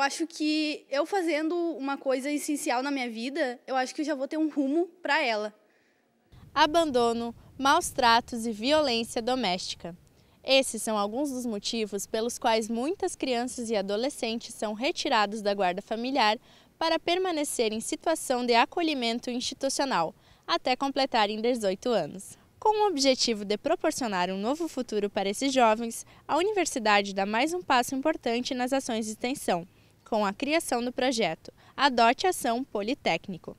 eu acho que eu fazendo uma coisa essencial na minha vida, eu acho que eu já vou ter um rumo para ela. Abandono, maus tratos e violência doméstica. Esses são alguns dos motivos pelos quais muitas crianças e adolescentes são retirados da guarda familiar para permanecer em situação de acolhimento institucional até completarem 18 anos. Com o objetivo de proporcionar um novo futuro para esses jovens, a universidade dá mais um passo importante nas ações de extensão, com a criação do projeto Adote Ação Politécnico.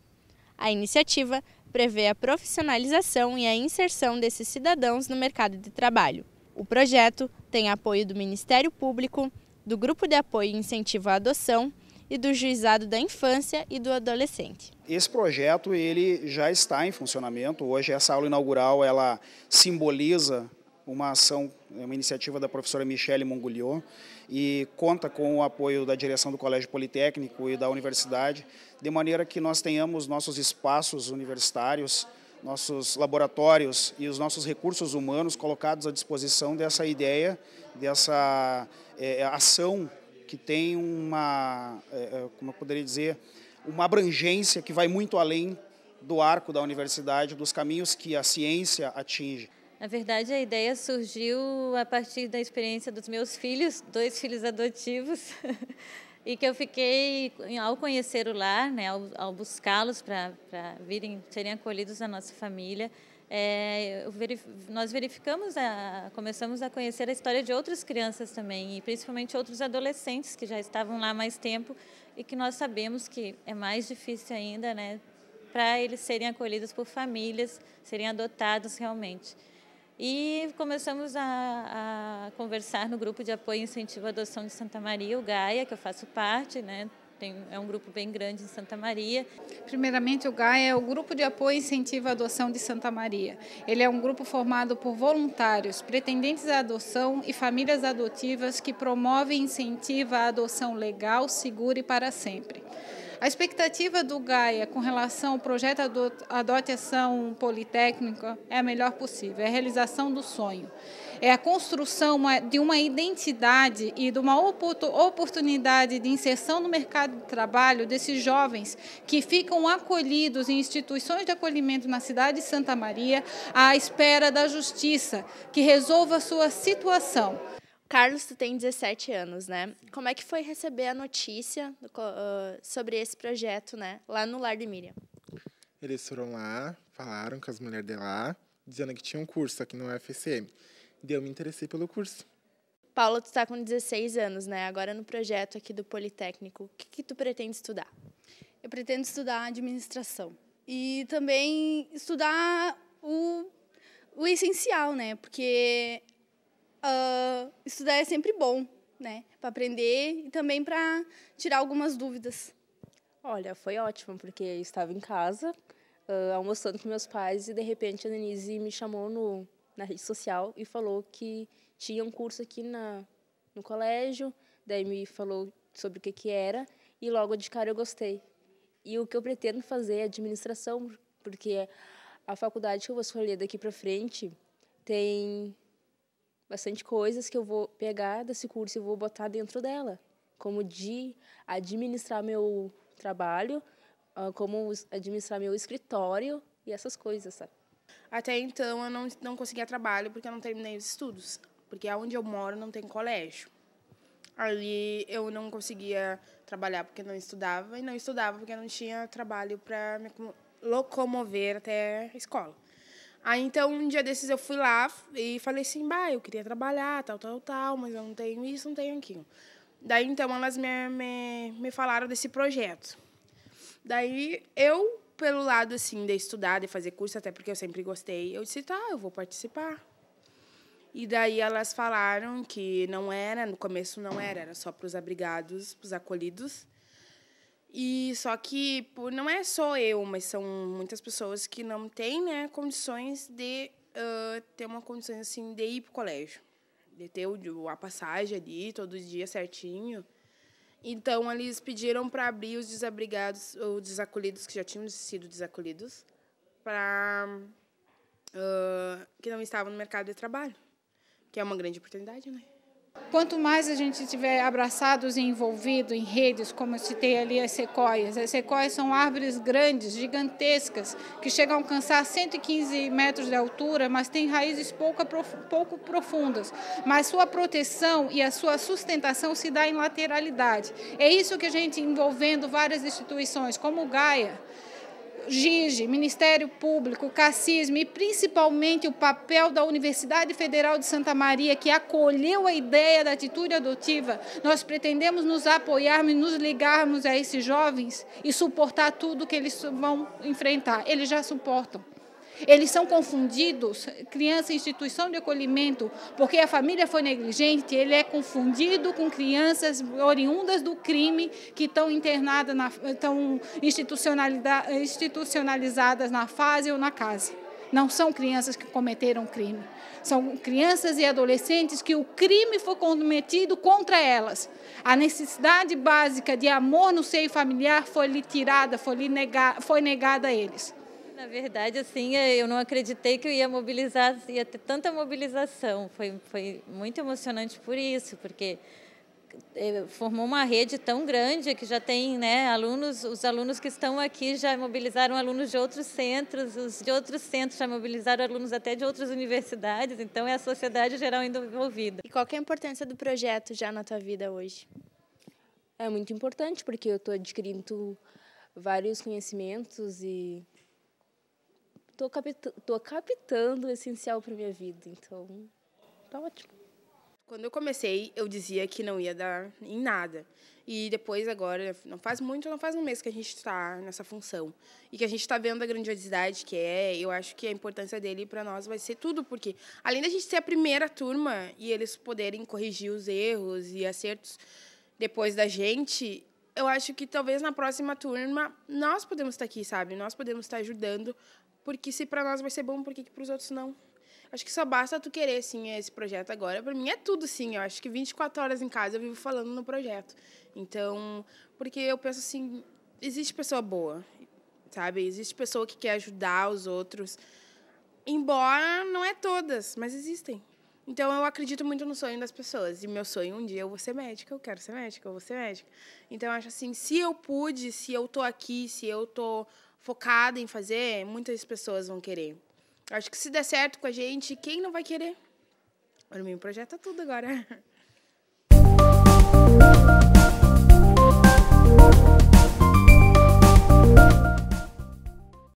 A iniciativa prevê a profissionalização e a inserção desses cidadãos no mercado de trabalho. O projeto tem apoio do Ministério Público, do Grupo de Apoio e Incentivo à Adoção e do Juizado da Infância e do Adolescente. Esse projeto ele já está em funcionamento. Hoje essa aula inaugural ela simboliza uma ação, uma iniciativa da professora Michele Mongoliot e conta com o apoio da direção do Colégio Politécnico e da Universidade, de maneira que nós tenhamos nossos espaços universitários, nossos laboratórios e os nossos recursos humanos colocados à disposição dessa ideia, dessa é, é ação que tem uma, é, é, como eu poderia dizer, uma abrangência que vai muito além do arco da universidade, dos caminhos que a ciência atinge. Na verdade, a ideia surgiu a partir da experiência dos meus filhos, dois filhos adotivos, e que eu fiquei, ao conhecer o lar, né, ao, ao buscá-los para virem, serem acolhidos na nossa família, é, verif nós verificamos, a, começamos a conhecer a história de outras crianças também, e principalmente outros adolescentes que já estavam lá há mais tempo e que nós sabemos que é mais difícil ainda, né, para eles serem acolhidos por famílias, serem adotados realmente. E começamos a, a conversar no grupo de apoio e incentivo à adoção de Santa Maria, o GAIA, que eu faço parte, né? Tem, é um grupo bem grande em Santa Maria. Primeiramente, o GAI é o Grupo de Apoio e Incentivo à Adoção de Santa Maria. Ele é um grupo formado por voluntários, pretendentes à adoção e famílias adotivas que promove e incentiva a adoção legal, segura e para sempre. A expectativa do GAIA com relação ao projeto Adote Ação Politécnica é a melhor possível, é a realização do sonho. É a construção de uma identidade e de uma oportunidade de inserção no mercado de trabalho desses jovens que ficam acolhidos em instituições de acolhimento na cidade de Santa Maria à espera da justiça que resolva a sua situação. Carlos, tu tem 17 anos, né? Como é que foi receber a notícia do, uh, sobre esse projeto, né? Lá no Lar de Miriam. Eles foram lá, falaram com as mulheres de lá, dizendo que tinha um curso aqui no UFSM. Daí eu me interessei pelo curso. Paula, tu está com 16 anos, né? Agora no projeto aqui do Politécnico. O que, que tu pretende estudar? Eu pretendo estudar administração. E também estudar o, o essencial, né? Porque uh, estudar é sempre bom, né? Para aprender e também para tirar algumas dúvidas. Olha, foi ótimo, porque eu estava em casa, uh, almoçando com meus pais, e de repente a Denise me chamou no, na rede social e falou que tinha um curso aqui na, no colégio, daí me falou sobre o que, que era, e logo de cara eu gostei. E o que eu pretendo fazer é administração, porque a faculdade que eu vou escolher daqui para frente tem bastante coisas que eu vou pegar desse curso e vou botar dentro dela, como de administrar meu trabalho, ah, como administrar meu escritório e essas coisas, sabe? Até então eu não, não conseguia trabalho porque eu não terminei os estudos, porque onde eu moro não tem colégio. Ali eu não conseguia trabalhar porque não estudava e não estudava porque não tinha trabalho para me locomover até a escola. Aí então um dia desses eu fui lá e falei assim, bah, eu queria trabalhar, tal, tal, tal, mas eu não tenho isso, não tenho aquilo. Daí então elas me, me, me falaram desse projeto. Daí eu, pelo lado assim, de estudar, de fazer curso, até porque eu sempre gostei, eu disse, tá, eu vou participar. E daí elas falaram que não era, no começo não era, era só para os abrigados, para os acolhidos. E só que por, não é só eu, mas são muitas pessoas que não têm né, condições de uh, ter uma condição assim de ir para o colégio, de ter o, a passagem ali todo dia certinho. Então eles pediram para abrir os desabrigados, os desacolhidos que já tinham sido desacolhidos, para uh, que não estavam no mercado de trabalho, que é uma grande oportunidade, né? Quanto mais a gente estiver abraçados e envolvido em redes, como se tem ali as sequoias. As sequoias são árvores grandes, gigantescas, que chegam a alcançar 115 metros de altura, mas têm raízes pouco, pouco profundas. Mas sua proteção e a sua sustentação se dá em lateralidade. É isso que a gente envolvendo várias instituições, como o Gaia GIGE, Ministério Público, CACISM e principalmente o papel da Universidade Federal de Santa Maria, que acolheu a ideia da atitude adotiva. Nós pretendemos nos apoiarmos, nos ligarmos a esses jovens e suportar tudo que eles vão enfrentar. Eles já suportam. Eles são confundidos, criança é instituição de acolhimento, porque a família foi negligente, ele é confundido com crianças oriundas do crime que estão internadas, na, estão institucionalizadas na fase ou na casa não são crianças que cometeram crime. São crianças e adolescentes que o crime foi cometido contra elas. A necessidade básica de amor no seio familiar foi lhe tirada, foi, lhe negar, foi negada a eles. Na verdade, assim, é, eu não acreditei que eu ia mobilizar, ia ter tanta mobilização. Foi, foi muito emocionante por isso, porque é, formou uma rede tão grande que já tem né, alunos, os alunos que estão aqui já mobilizaram alunos de outros centros, os de outros centros já mobilizaram alunos até de outras universidades, então é a sociedade geral envolvida. E qual é a importância do projeto já na tua vida hoje? É muito importante porque eu estou adquirindo vários conhecimentos e tô, tô captando o essencial para minha vida. Então, tá ótimo. Quando eu comecei, eu dizia que não ia dar em nada. E depois, agora, não faz muito, não faz um mês que a gente está nessa função. E que a gente está vendo a grandiosidade que é. Eu acho que a importância dele para nós vai ser tudo, porque além da gente ser a primeira turma e eles poderem corrigir os erros e acertos depois da gente, eu acho que talvez na próxima turma nós podemos estar tá aqui, sabe? Nós podemos estar tá ajudando porque se para nós vai ser bom, por que, que para os outros não? Acho que só basta tu querer, sim esse projeto agora. Para mim é tudo, sim. Eu acho que 24 horas em casa eu vivo falando no projeto. Então, porque eu penso assim, existe pessoa boa, sabe? Existe pessoa que quer ajudar os outros. Embora não é todas, mas existem. Então eu acredito muito no sonho das pessoas. E meu sonho um dia eu vou ser médica, eu quero ser médica, eu vou ser médica. Então eu acho assim, se eu pude, se eu tô aqui, se eu tô focada em fazer, muitas pessoas vão querer. Acho que se der certo com a gente, quem não vai querer? O meu projeto é tudo agora.